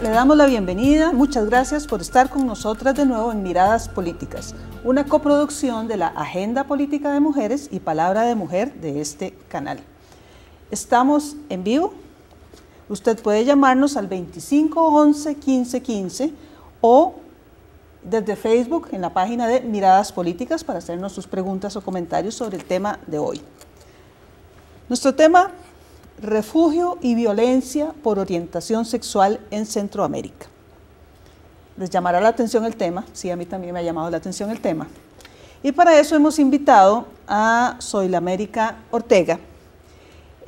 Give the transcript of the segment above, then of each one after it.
le damos la bienvenida. Muchas gracias por estar con nosotras de nuevo en Miradas Políticas, una coproducción de la Agenda Política de Mujeres y Palabra de Mujer de este canal. Estamos en vivo. Usted puede llamarnos al 25 11 15 15 o desde Facebook en la página de Miradas Políticas para hacernos sus preguntas o comentarios sobre el tema de hoy. Nuestro tema refugio y violencia por orientación sexual en Centroamérica. Les llamará la atención el tema, sí, a mí también me ha llamado la atención el tema. Y para eso hemos invitado a América Ortega.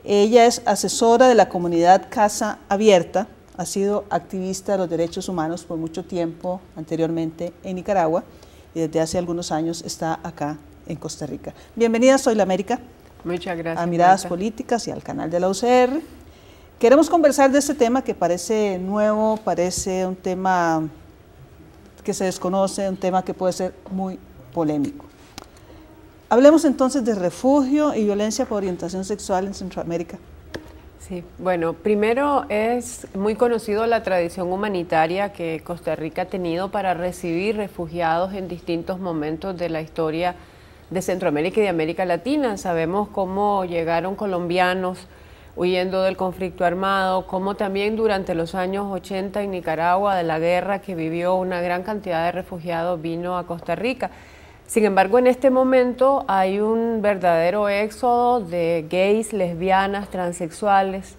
Ella es asesora de la comunidad Casa Abierta, ha sido activista de los derechos humanos por mucho tiempo anteriormente en Nicaragua y desde hace algunos años está acá en Costa Rica. Bienvenida, Soy la América. Muchas gracias. A Miradas Políticas y al canal de la UCR. Queremos conversar de este tema que parece nuevo, parece un tema que se desconoce, un tema que puede ser muy polémico. Hablemos entonces de refugio y violencia por orientación sexual en Centroamérica. Sí, bueno, primero es muy conocido la tradición humanitaria que Costa Rica ha tenido para recibir refugiados en distintos momentos de la historia de Centroamérica y de América Latina. Sabemos cómo llegaron colombianos huyendo del conflicto armado, ...cómo también durante los años 80 en Nicaragua, de la guerra que vivió una gran cantidad de refugiados, vino a Costa Rica. Sin embargo, en este momento hay un verdadero éxodo de gays, lesbianas, transexuales,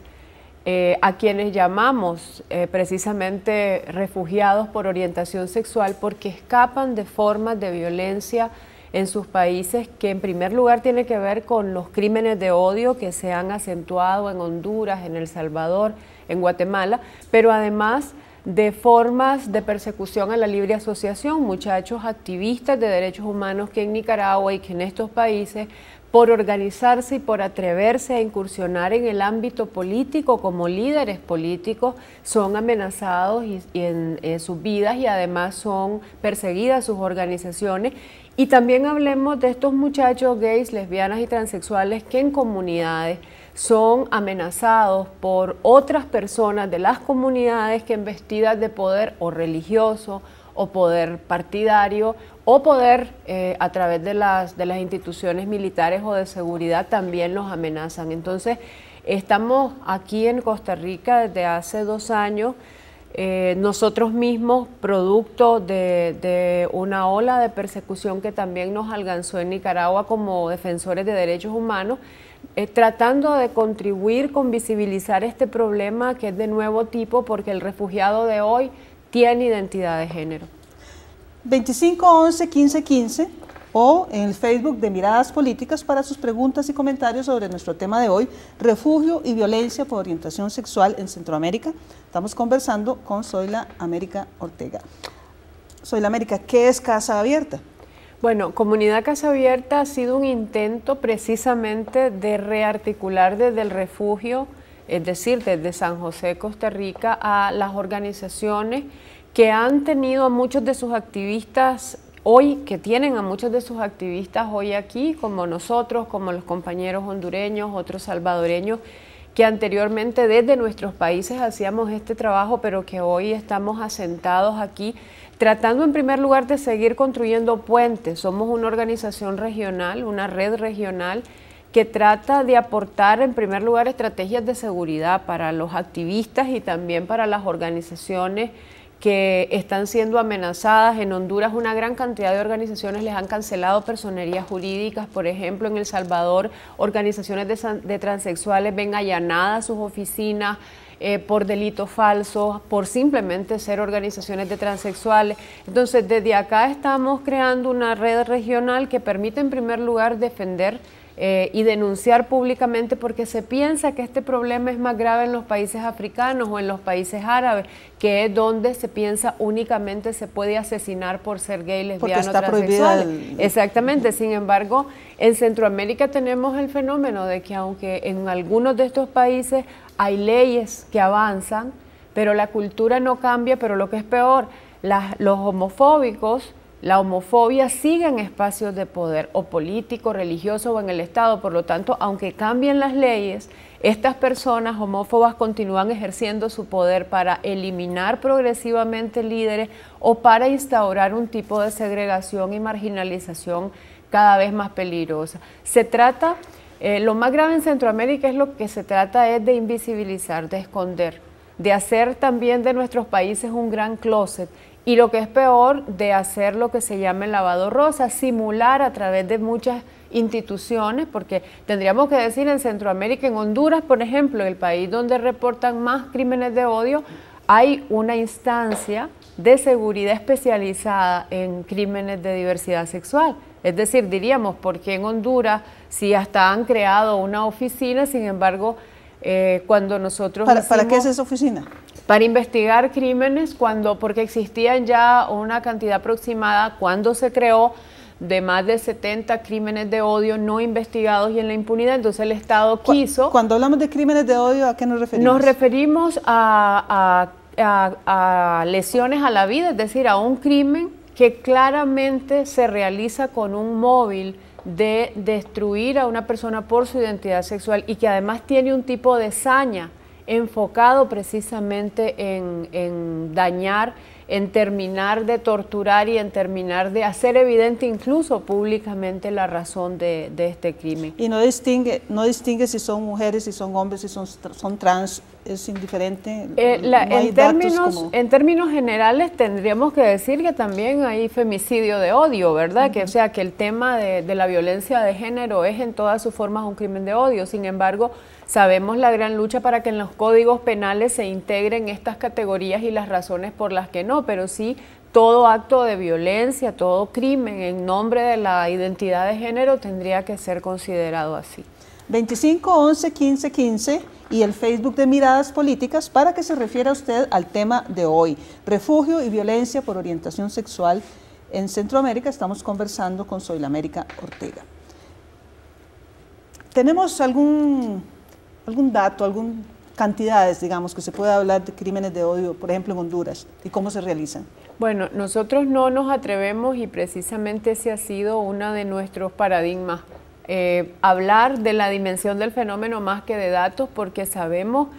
eh, a quienes llamamos eh, precisamente refugiados por orientación sexual porque escapan de formas de violencia en sus países, que en primer lugar tiene que ver con los crímenes de odio que se han acentuado en Honduras, en El Salvador, en Guatemala, pero además de formas de persecución a la libre asociación, muchachos activistas de derechos humanos que en Nicaragua y que en estos países por organizarse y por atreverse a incursionar en el ámbito político como líderes políticos son amenazados en, en sus vidas y además son perseguidas sus organizaciones. Y también hablemos de estos muchachos gays, lesbianas y transexuales que en comunidades son amenazados por otras personas de las comunidades que en vestidas de poder o religioso, o poder partidario o poder eh, a través de las, de las instituciones militares o de seguridad también nos amenazan. Entonces, estamos aquí en Costa Rica desde hace dos años. Eh, nosotros mismos, producto de, una ola de persecución que también nos alcanzó en Nicaragua como defensores de derechos humanos, eh, tratando de contribuir con visibilizar este problema que es de nuevo tipo, porque el refugiado de hoy tiene identidad de género. 25 11 15 15 o en el Facebook de Miradas Políticas para sus preguntas y comentarios sobre nuestro tema de hoy, refugio y violencia por orientación sexual en Centroamérica. Estamos conversando con Soyla América Ortega. Soyla América, ¿qué es Casa Abierta? Bueno, Comunidad Casa Abierta ha sido un intento precisamente de rearticular desde el refugio es decir, desde San José, Costa Rica, a las organizaciones que han tenido a muchos de sus activistas hoy, que tienen a muchos de sus activistas hoy aquí, como nosotros, como los compañeros hondureños, otros salvadoreños, que anteriormente desde nuestros países hacíamos este trabajo, pero que hoy estamos asentados aquí, tratando en primer lugar de seguir construyendo puentes. Somos una organización regional, una red regional que trata de aportar en primer lugar estrategias de seguridad para los activistas y también para las organizaciones que están siendo amenazadas. En Honduras una gran cantidad de organizaciones les han cancelado personerías jurídicas, por ejemplo, en El Salvador organizaciones de, transexuales ven allanadas sus oficinas. Eh, por delitos falsos, por simplemente ser organizaciones de transexuales. Entonces, desde acá estamos creando una red regional que permite, en primer lugar, defender eh, y denunciar públicamente porque se piensa que este problema es más grave en los países africanos o en los países árabes, que es donde se piensa únicamente se puede asesinar por ser gay, lesbiano, o Exactamente, sin embargo, en Centroamérica tenemos el fenómeno de que aunque en algunos de estos países hay leyes que avanzan, pero la cultura no cambia, pero lo que es peor, los homofóbicos la homofobia sigue en espacios de poder o político, religioso o en el Estado. Por lo tanto, aunque cambien las leyes, estas personas homófobas continúan ejerciendo su poder para eliminar progresivamente líderes o para instaurar un tipo de segregación y marginalización cada vez más peligrosa. Se trata, eh, lo más grave en Centroamérica es lo que se trata es de invisibilizar, de esconder, de hacer también de nuestros países un gran closet y lo que es peor, de hacer lo que se llama el lavado rosa, simular a través de muchas instituciones, porque tendríamos que decir en Centroamérica, en Honduras, por ejemplo, el país donde reportan más crímenes de odio, hay una instancia de seguridad especializada en crímenes de diversidad sexual. Es decir, diríamos, porque en Honduras si hasta han creado una oficina, sin embargo, eh, cuando nosotros... ¿Para, ¿Para qué es esa oficina? para investigar crímenes cuando, porque existían ya una cantidad aproximada cuando se creó de más de 70 crímenes de odio no investigados y en la impunidad. Entonces el Estado quiso... Cuando hablamos de crímenes de odio, ¿a qué nos referimos? Nos referimos a, a, a, a lesiones a la vida, es decir, a un crimen que claramente se realiza con un móvil de destruir a una persona por su identidad sexual y que además tiene un tipo de saña enfocado precisamente en, dañar en terminar de torturar y en terminar de hacer evidente incluso públicamente la razón de, de, este crimen. Y no distingue, no distingue si son mujeres, si son hombres, si son, son trans, es indiferente. Eh, en, términos, en términos generales tendríamos que decir que también hay femicidio de odio, ¿verdad? que, o sea, que el tema de, de la violencia de género es en todas sus formas un crimen de odio. Sin embargo, Sabemos la gran lucha para que en los códigos penales se integren estas categorías y las razones por las que no, pero sí todo acto de violencia, todo crimen en nombre de la identidad de género tendría que ser considerado así. 25 11 15 15 y el Facebook de Miradas Políticas para que se refiera usted al tema de hoy, refugio y violencia por orientación sexual en Centroamérica. Estamos conversando con Soy la América Ortega. ¿Tenemos algún algún dato, algún cantidades, digamos, que se pueda hablar de crímenes de odio, por ejemplo, en Honduras, y cómo se realizan? Bueno, nosotros no nos atrevemos y precisamente ese ha sido uno de nuestros paradigmas, eh, hablar de la dimensión del fenómeno más que de datos, porque sabemos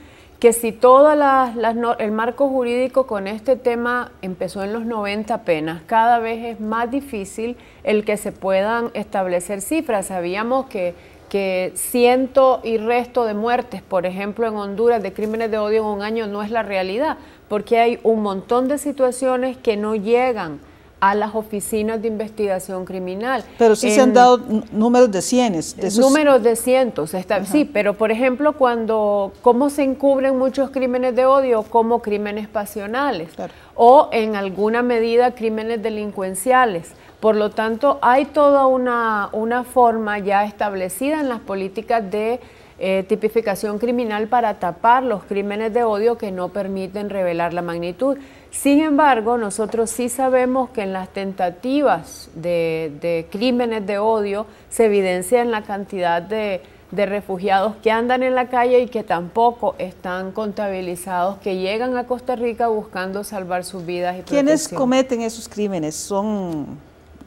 que si todo las, el marco jurídico con este tema empezó en los 90 apenas, cada vez es más difícil el que se puedan establecer cifras. Sabíamos que que ciento y resto de muertes, por ejemplo, en Honduras de crímenes de odio en un año no es la realidad, porque hay un montón de situaciones que no llegan a las oficinas de investigación criminal. Pero sí se han dado números de cienes. Números de cientos, está, sí, pero por ejemplo, cuando, cómo se encubren muchos crímenes de odio como crímenes pasionales o en alguna medida crímenes delincuenciales. Por lo tanto, hay toda una, forma ya establecida en las políticas de eh, tipificación criminal para tapar los crímenes de odio que no permiten revelar la magnitud. Sin embargo, nosotros sí sabemos que en las tentativas de, crímenes de odio se evidencia en la cantidad de, refugiados que andan en la calle y que tampoco están contabilizados, que llegan a Costa Rica buscando salvar sus vidas. Y ¿Quiénes cometen esos crímenes? ¿Son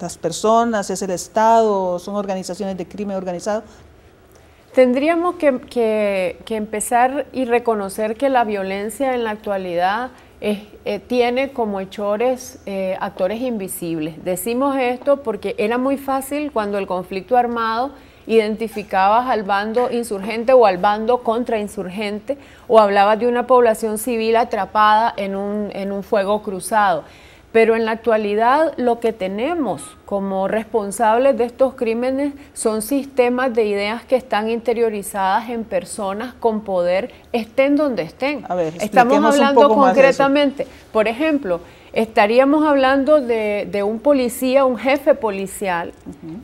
las personas, es el Estado, son organizaciones de crimen organizado. Tendríamos que, empezar y reconocer que la violencia en la actualidad eh, tiene como hechores eh, actores invisibles. Decimos esto porque era muy fácil cuando el conflicto armado identificabas al bando insurgente o al bando contrainsurgente o hablabas de una población civil atrapada en un fuego cruzado. Pero en la actualidad lo que tenemos como responsables de estos crímenes son sistemas de ideas que están interiorizadas en personas con poder, estén donde estén. A ver, Estamos hablando concretamente, por ejemplo, estaríamos hablando de, un policía, un jefe policial,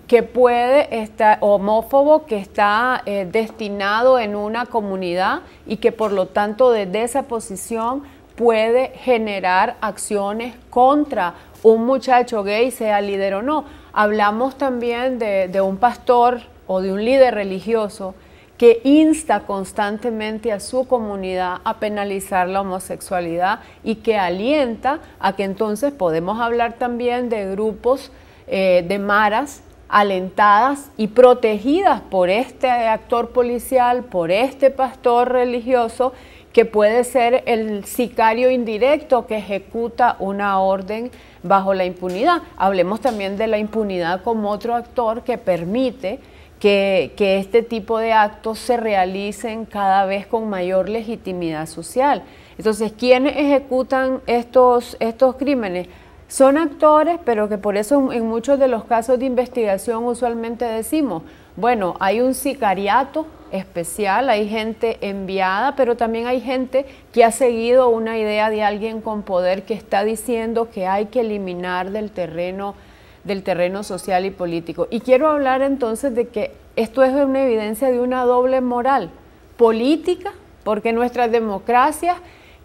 que puede estar homófobo, que está eh, destinado en una comunidad y que por lo tanto desde esa posición puede generar acciones contra un muchacho gay, sea líder o no. Hablamos también de, un pastor o de un líder religioso que insta constantemente a su comunidad a penalizar la homosexualidad y que alienta a que entonces podemos hablar también de grupos eh, de maras alentadas y protegidas por este actor policial, por este pastor religioso que puede ser el sicario indirecto que ejecuta una orden bajo la impunidad. Hablemos también de la impunidad como otro actor que permite que, este tipo de actos se realicen cada vez con mayor legitimidad social. Entonces, ¿quiénes ejecutan estos, estos crímenes? Son actores, pero que por eso en muchos de los casos de investigación usualmente decimos, bueno, hay un sicariato especial, hay gente enviada, pero también hay gente que ha seguido una idea de alguien con poder que está diciendo que hay que eliminar del terreno del terreno social y político. Y quiero hablar entonces de que esto es una evidencia de una doble moral política, porque nuestras democracias,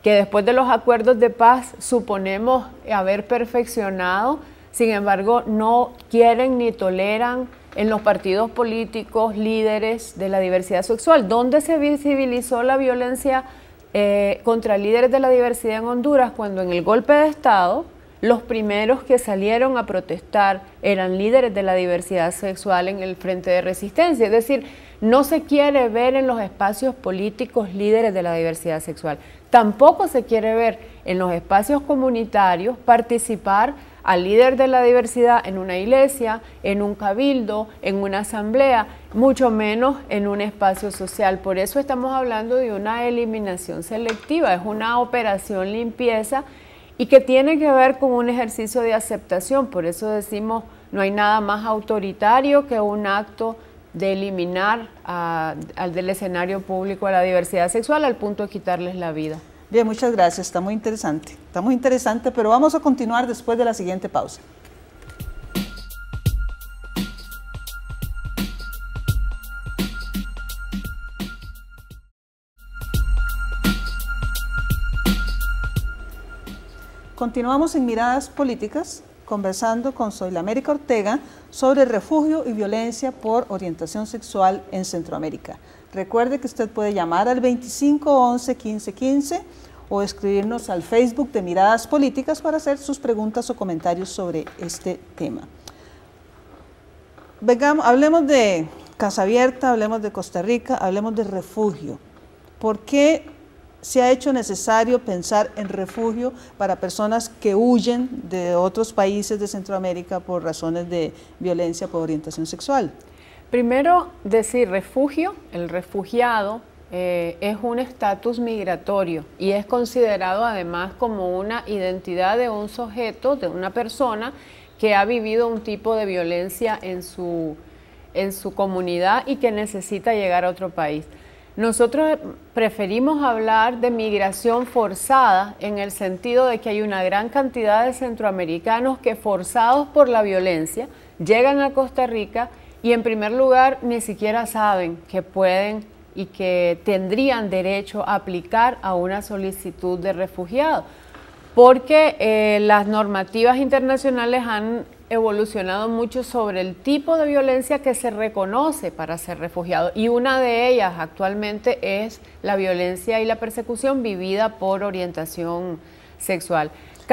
que después de los acuerdos de paz suponemos haber perfeccionado, sin embargo no quieren ni toleran en los partidos políticos, líderes de la diversidad sexual. ¿Dónde se visibilizó la violencia eh, contra líderes de la diversidad en Honduras cuando en el golpe de Estado los primeros que salieron a protestar eran líderes de la diversidad sexual en el Frente de Resistencia? Es decir, no se quiere ver en los espacios políticos líderes de la diversidad sexual. Tampoco se quiere ver en los espacios comunitarios participar al líder de la diversidad en una iglesia, en un cabildo, en una asamblea, mucho menos en un espacio social. Por eso estamos hablando de una eliminación selectiva, es una operación limpieza y que tiene que ver con un ejercicio de aceptación. Por eso decimos, no hay nada más autoritario que un acto de eliminar al del escenario público a la diversidad sexual al punto de quitarles la vida. Bien, muchas gracias, está muy interesante, está muy interesante, pero vamos a continuar después de la siguiente pausa. Continuamos en Miradas Políticas conversando con América Ortega sobre refugio y violencia por orientación sexual en Centroamérica. Recuerde que usted puede llamar al 25 11 15 15 o escribirnos al Facebook de Miradas Políticas para hacer sus preguntas o comentarios sobre este tema. Vengamos, hablemos de Casa Abierta, hablemos de Costa Rica, hablemos de refugio. ¿Por qué se ha hecho necesario pensar en refugio para personas que huyen de otros países de Centroamérica por razones de violencia por orientación sexual? Primero, decir refugio, el refugiado eh, es un estatus migratorio y es considerado además como una identidad de un sujeto, de una persona que ha vivido un tipo de violencia en su, en su comunidad y que necesita llegar a otro país. Nosotros preferimos hablar de migración forzada en el sentido de que hay una gran cantidad de centroamericanos que forzados por la violencia llegan a Costa Rica y en primer lugar ni siquiera saben que pueden y que tendrían derecho a aplicar a una solicitud de refugiado, porque eh, las normativas internacionales han evolucionado mucho sobre el tipo de violencia que se reconoce para ser refugiado y una de ellas actualmente es la violencia y la persecución vivida por orientación sexual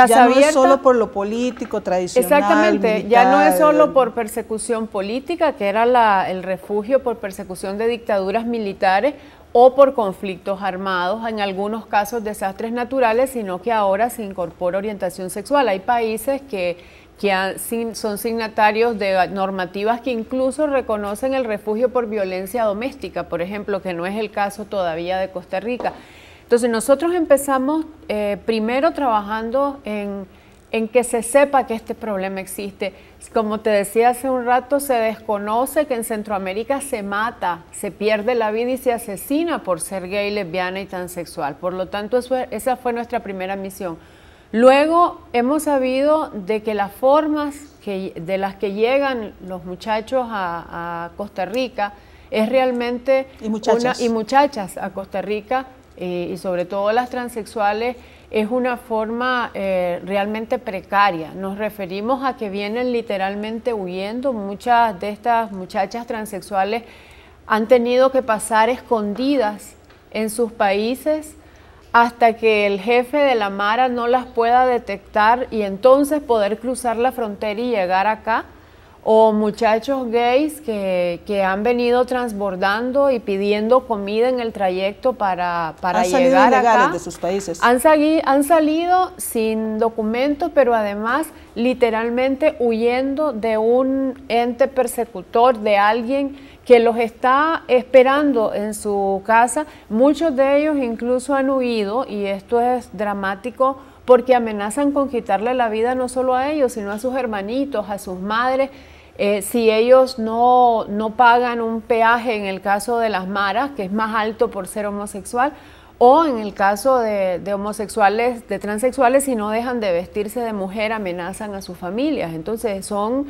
ya no es solo por lo político, tradicional. Exactamente, ya no es solo por persecución política, que era la, el refugio por persecución de dictaduras militares o por conflictos armados, en algunos casos desastres naturales, sino que ahora se incorpora orientación sexual. Hay países que, son signatarios de normativas que incluso reconocen el refugio por violencia doméstica, por ejemplo, que no es el caso todavía de Costa Rica. Entonces nosotros empezamos eh, primero trabajando en, que se sepa que este problema existe. Como te decía hace un rato, se desconoce que en Centroamérica se mata, se pierde la vida y se asesina por ser gay, lesbiana y transexual. Por lo tanto, esa fue nuestra primera misión. Luego hemos sabido de que las formas que, de las que llegan los muchachos a, Costa Rica es realmente... Y muchachas. y muchachas a Costa Rica y sobre todo las transexuales es una forma eh, realmente precaria. Nos referimos a que vienen literalmente huyendo. Muchas de estas muchachas transexuales han tenido que pasar escondidas en sus países hasta que el jefe de la Mara no las pueda detectar y entonces poder cruzar la frontera y llegar acá o muchachos gays que, han venido transbordando y pidiendo comida en el trayecto para, para llegar acá. de sus países. Han, han salido sin documento pero además literalmente huyendo de un ente persecutor, de alguien que los está esperando en su casa. Muchos de ellos incluso han huido, y esto es dramático, porque amenazan con quitarle la vida no solo a ellos, sino a sus hermanitos, a sus madres. Eh, si ellos no, pagan un peaje en el caso de las maras, que es más alto por ser homosexual, o en el caso de, de, homosexuales, de transexuales, si no dejan de vestirse de mujer, amenazan a sus familias. Entonces son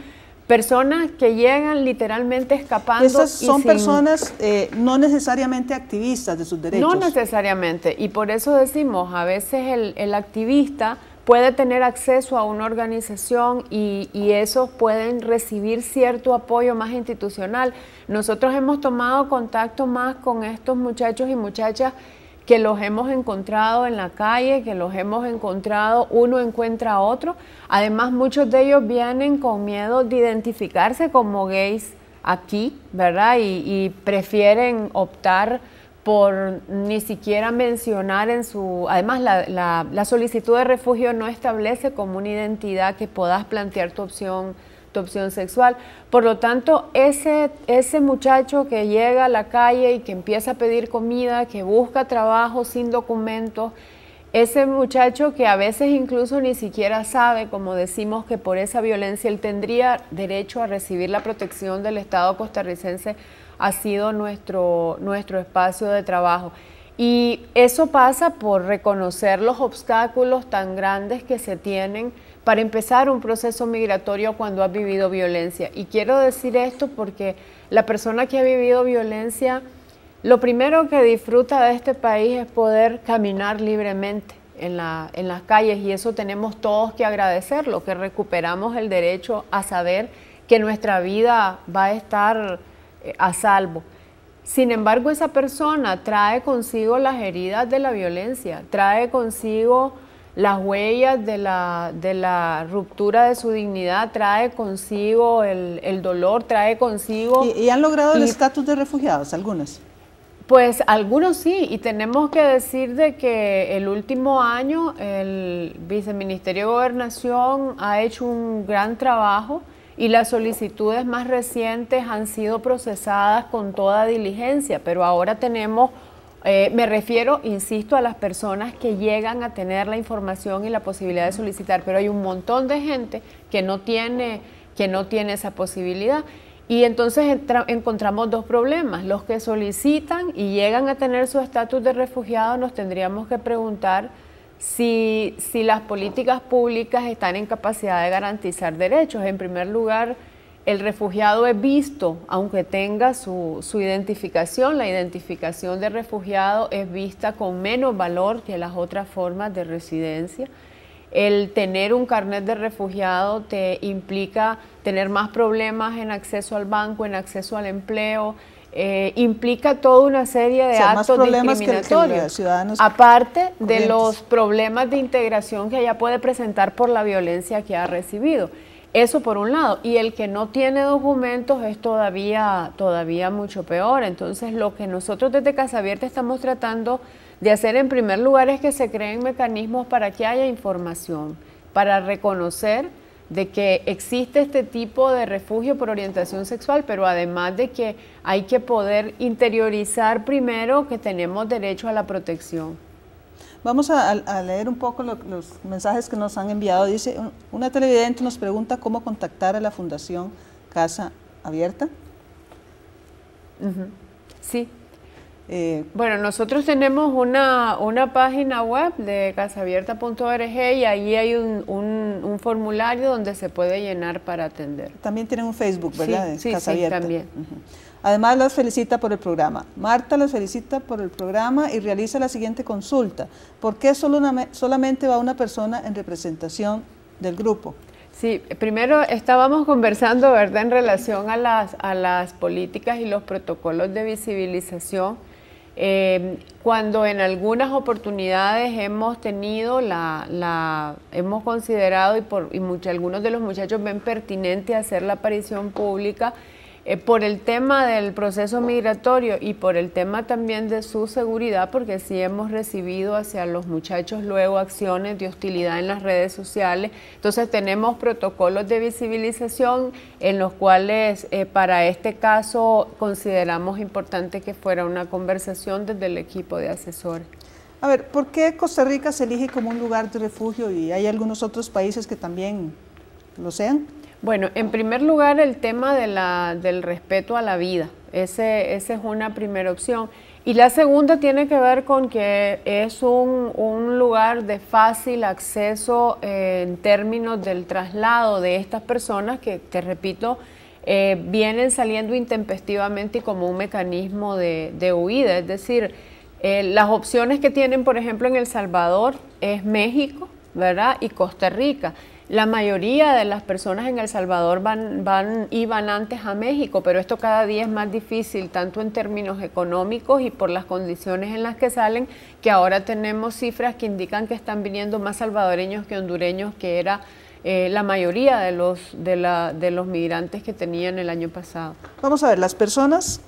personas que llegan literalmente escapando. Esas son personas eh, no necesariamente activistas de sus derechos. No necesariamente. Y por eso decimos, a veces el activista puede tener acceso a una organización y, esos pueden recibir cierto apoyo más institucional. Nosotros hemos tomado contacto más con estos muchachos y muchachas que los hemos encontrado en la calle, que los hemos encontrado, uno encuentra a otro. Además, muchos de ellos vienen con miedo de identificarse como gays aquí, ¿verdad? y prefieren optar por ni siquiera mencionar en su... Además, la, solicitud de refugio no establece como una identidad que puedas plantear tu opción, opción sexual. Por lo tanto, ese, ese muchacho que llega a la calle y que empieza a pedir comida, que busca trabajo sin documentos, ese muchacho que a veces incluso ni siquiera sabe, como decimos, que por esa violencia él tendría derecho a recibir la protección del Estado costarricense ha sido nuestro, nuestro espacio de trabajo. Y eso pasa por reconocer los obstáculos tan grandes que se tienen para empezar un proceso migratorio cuando has vivido violencia. Y quiero decir esto porque la persona que ha vivido violencia, lo primero que disfruta de este país es poder caminar libremente en, en las calles y eso tenemos todos que agradecerlo, que recuperamos el derecho a saber que nuestra vida va a estar eh, a salvo. Sin embargo, esa persona trae consigo las heridas de la violencia, trae consigo las huellas de la, de la ruptura de su dignidad, trae consigo el, dolor, trae consigo... ¿Y, han logrado el estatus de refugiados algunas? Pues algunos sí, y tenemos que decir de que el último año el Viceministerio de Gobernación ha hecho un gran trabajo y las solicitudes más recientes han sido procesadas con toda diligencia, pero ahora tenemos... Eh, me refiero, insisto, a las personas que llegan a tener la información y la posibilidad de solicitar, pero hay un montón de gente que no tiene, que no tiene esa posibilidad. Y entonces encontramos dos problemas. Los que solicitan y llegan a tener su estatus de refugiado, nos tendríamos que preguntar si, las políticas públicas están en capacidad de garantizar derechos. En primer lugar, el refugiado es visto, aunque tenga su, su, identificación, la identificación de refugiado es vista con menos valor que las otras formas de residencia. El tener un carnet de refugiado te implica tener más problemas en acceso al banco, en acceso al empleo, eh, implica toda una serie de actos discriminatorios, aparte de los problemas de integración que ella puede presentar por la violencia que ha recibido. Eso por un lado, y el que no tiene documentos es todavía, todavía mucho peor. Entonces, lo que nosotros desde Casa Abierta estamos tratando de hacer en primer lugar es que se creen mecanismos para que haya información, para reconocer de que existe este tipo de refugio por orientación sexual, pero además de que hay que poder interiorizar primero que tenemos derecho a la protección. Vamos a, leer un poco los mensajes que nos han enviado. Dice, una televidente nos pregunta cómo contactar a la Fundación Casa Abierta. Sí, eh, bueno, nosotros tenemos una, una página web de casaabierta.org y ahí hay un, un, formulario donde se puede llenar para atender. También tienen un Facebook, ¿verdad? Sí, sí, también. Además, las felicita por el programa. Marta las felicita por el programa y realiza la siguiente consulta. ¿Por qué solo solamente va una persona en representación del grupo? Sí, primero estábamos conversando, ¿verdad?, en relación a las, a las políticas y los protocolos de visibilización eh, cuando en algunas oportunidades hemos tenido la, hemos considerado y por y algunos de los muchachos ven pertinente hacer la aparición pública eh, por el tema del proceso migratorio y por el tema también de su seguridad, porque sí hemos recibido hacia los muchachos luego acciones de hostilidad en las redes sociales. Entonces tenemos protocolos de visibilización en los cuales eh, para este caso consideramos importante que fuera una conversación desde el equipo de asesores. A ver, ¿por qué Costa Rica se elige como un lugar de refugio y hay algunos otros países que también lo sean? Bueno, en primer lugar, el tema del respeto a la vida. esa es una primera opción. Y la segunda tiene que ver con que es un, lugar de fácil acceso eh, en términos del traslado de estas personas que, te repito, eh, vienen saliendo intempestivamente y como un mecanismo de, huida. Es decir, eh, las opciones que tienen, por ejemplo, en El Salvador es México, ¿verdad? Y Costa Rica. La mayoría de las personas en El Salvador van, iban antes a México, pero esto cada día es más difícil, tanto en términos económicos y por las condiciones en las que salen, que ahora tenemos cifras que indican que están viniendo más salvadoreños que hondureños, que era eh, la mayoría de los, de, la, de los migrantes que tenían el año pasado. Vamos a ver, las personas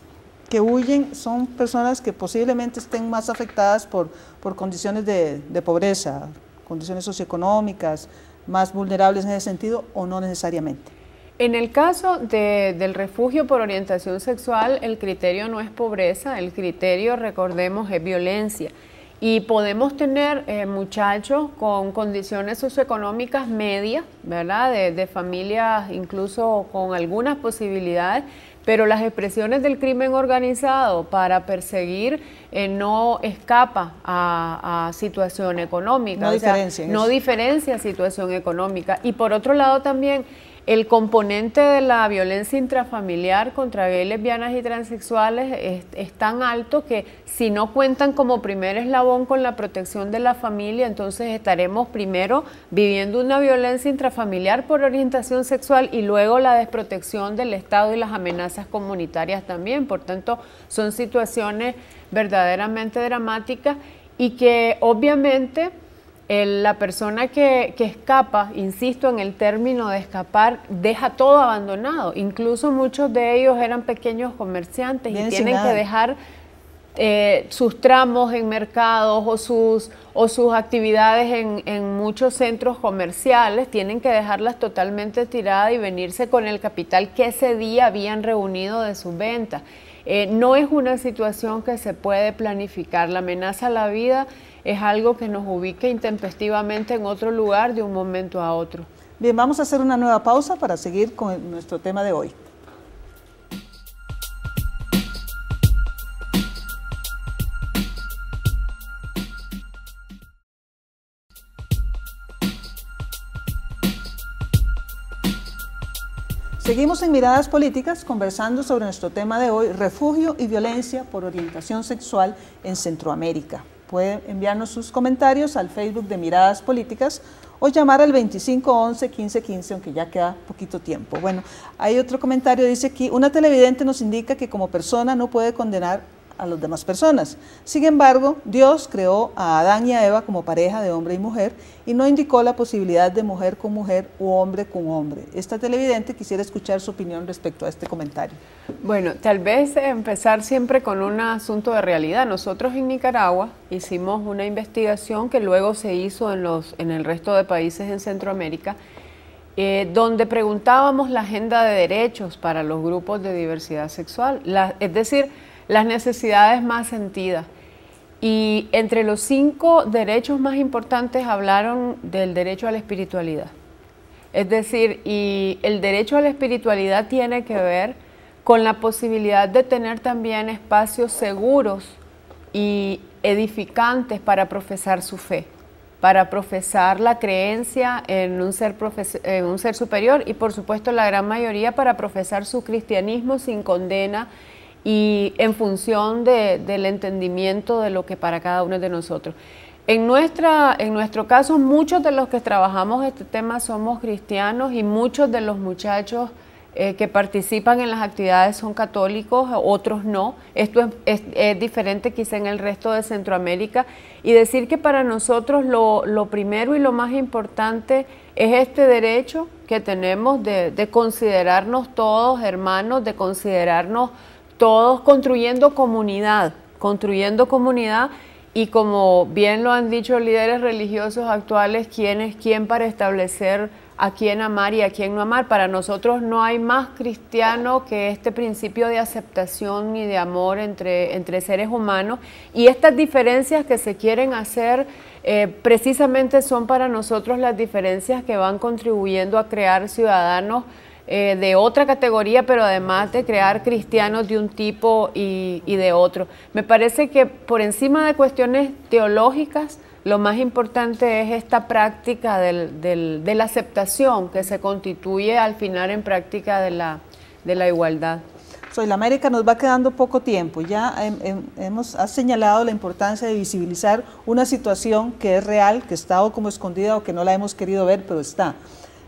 que huyen son personas que posiblemente estén más afectadas por, por condiciones de, de pobreza, condiciones socioeconómicas, más vulnerables en ese sentido o no necesariamente. En el caso del refugio por orientación sexual, el criterio no es pobreza, el criterio, recordemos, es violencia. Y podemos tener eh, muchachos con condiciones socioeconómicas medias, ¿verdad? de familias incluso con algunas posibilidades pero las expresiones del crimen organizado para perseguir eh, no escapa a, situación económica. No No diferencia situación económica. Y por otro lado también el componente de la violencia intrafamiliar contra gays, lesbianas y transexuales es, es, tan alto que si no cuentan como primer eslabón con la protección de la familia, entonces estaremos primero viviendo una violencia intrafamiliar por orientación sexual y luego la desprotección del Estado y las amenazas comunitarias también. Por tanto, son situaciones verdaderamente dramáticas y que obviamente la persona que, escapa, insisto en el término de escapar, deja todo abandonado. Incluso muchos de ellos eran pequeños comerciantes y tienen que dejar eh, sus tramos en mercados o sus, o sus actividades en, muchos centros comerciales, tienen que dejarlas totalmente tiradas y venirse con el capital que ese día habían reunido de sus ventas. Eh, no es una situación que se puede planificar. La amenaza a la vida es algo que nos ubique intempestivamente en otro lugar de un momento a otro. Bien, vamos a hacer una nueva pausa para seguir con nuestro tema de hoy. Seguimos en Miradas Políticas conversando sobre nuestro tema de hoy, refugio y violencia por orientación sexual en Centroamérica puede enviarnos sus comentarios al Facebook de Miradas Políticas o llamar al 2511 1515, aunque ya queda poquito tiempo. Bueno, hay otro comentario, dice aquí, una televidente nos indica que como persona no puede condenar a las demás personas. Sin embargo, Dios creó a Adán y a Eva como pareja de hombre y mujer y no indicó la posibilidad de mujer con mujer u hombre con hombre. Esta televidente quisiera escuchar su opinión respecto a este comentario. Bueno, tal vez empezar siempre con un asunto de realidad. Nosotros en Nicaragua hicimos una investigación que luego se hizo en, los, en el resto de países en Centroamérica eh, donde preguntábamos la agenda de derechos para los grupos de diversidad sexual. La, es decir, las necesidades más sentidas. Y entre los cinco derechos más importantes hablaron del derecho a la espiritualidad. Es decir, y el derecho a la espiritualidad tiene que ver con la posibilidad de tener también espacios seguros y edificantes para profesar su fe, para profesar la creencia en un ser, en un ser superior y por supuesto la gran mayoría para profesar su cristianismo sin condena y en función de, del entendimiento de lo que para cada uno de nosotros. En, nuestra, en nuestro caso, muchos de los que trabajamos este tema somos cristianos y muchos de los muchachos eh, que participan en las actividades son católicos, otros no. Esto es, es, diferente quizá en el resto de Centroamérica. Y decir que para nosotros lo, primero y lo más importante es este derecho que tenemos de, de considerarnos todos hermanos, de considerarnos todos construyendo comunidad, construyendo comunidad y como bien lo han dicho líderes religiosos actuales, quién es quién para establecer a quién amar y a quién no amar. Para nosotros no hay más cristiano que este principio de aceptación y de amor entre, entre seres humanos. Y estas diferencias que se quieren hacer eh, precisamente son para nosotros las diferencias que van contribuyendo a crear ciudadanos eh, de otra categoría, pero además de crear cristianos de un tipo y, de otro. Me parece que por encima de cuestiones teológicas, lo más importante es esta práctica del, de la aceptación que se constituye al final en práctica de la, de la igualdad. Soy la América, nos va quedando poco tiempo. Ya hemos, has señalado la importancia de visibilizar una situación que es real, que está como escondida o que no la hemos querido ver, pero está.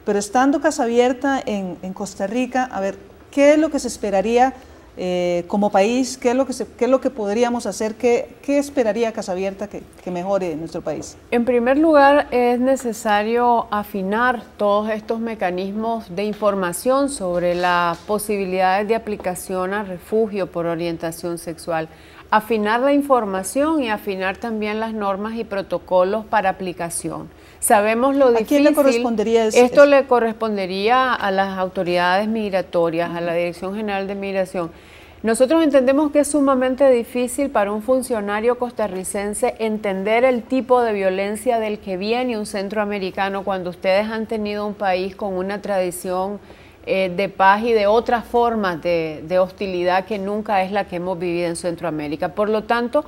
Pero estando Casa Abierta en, en Costa Rica, a ver, ¿qué es lo que se esperaría eh, como país? ¿Qué es, lo que lo que podríamos hacer? ¿Qué, qué esperaría Casa Abierta que, que, mejore en nuestro país? En primer lugar, es necesario afinar todos estos mecanismos de información sobre las posibilidades de aplicación a refugio por orientación sexual. Afinar la información y afinar también las normas y protocolos para aplicación. Sabemos lo difícil. ¿A quién le correspondería Esto le correspondería a las autoridades migratorias, a la Dirección General de Migración. Nosotros entendemos que es sumamente difícil para un funcionario costarricense entender el tipo de violencia del que viene un centroamericano cuando ustedes han tenido un país con una tradición eh, de paz y de otras formas de hostilidad que nunca es la que hemos vivido en Centroamérica. Por lo tanto,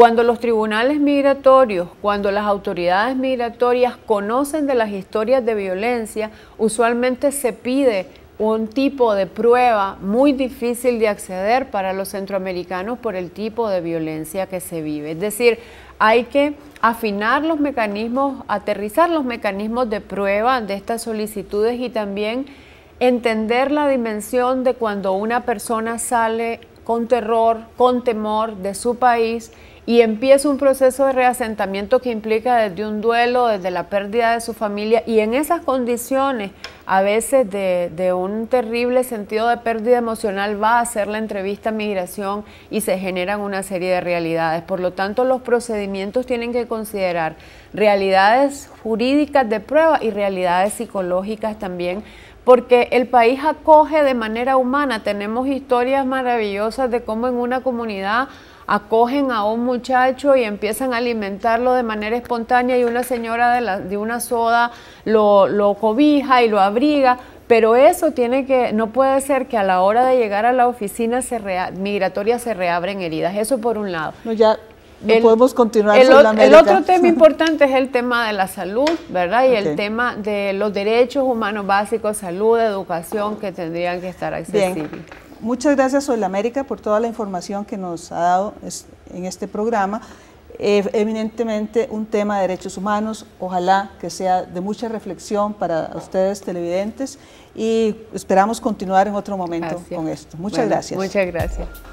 cuando los tribunales migratorios, cuando las autoridades migratorias conocen de las historias de violencia, usualmente se pide un tipo de prueba muy difícil de acceder para los centroamericanos por el tipo de violencia que se vive. Es decir, hay que afinar los mecanismos, aterrizar los mecanismos de prueba de estas solicitudes y también entender la dimensión de cuando una persona sale con terror, con temor de su país y empieza un proceso de reasentamiento que implica desde un duelo, desde la pérdida de su familia y en esas condiciones, a veces de, un terrible sentido de pérdida emocional, va a hacer la entrevista migración y se generan una serie de realidades. Por lo tanto, los procedimientos tienen que considerar realidades jurídicas de prueba y realidades psicológicas también porque el país acoge de manera humana. Tenemos historias maravillosas de cómo en una comunidad acogen a un muchacho y empiezan a alimentarlo de manera espontánea y una señora de, de una soda lo, cobija y lo abriga, pero eso tiene que, no puede ser que a la hora de llegar a la oficina se migratoria se reabren heridas. Eso por un lado. No, ya no podemos continuar el, el otro tema importante es el tema de la salud, ¿verdad? Y el tema de los derechos humanos básicos, salud, educación, que tendrían que estar accesibles muchas gracias Sol América por toda la información que nos ha dado en este programa. Eh, evidentemente, eminentemente un tema de derechos humanos, ojalá que sea de mucha reflexión para ustedes televidentes y esperamos continuar en otro momento con esto. Muchas gracias. Muchas gracias.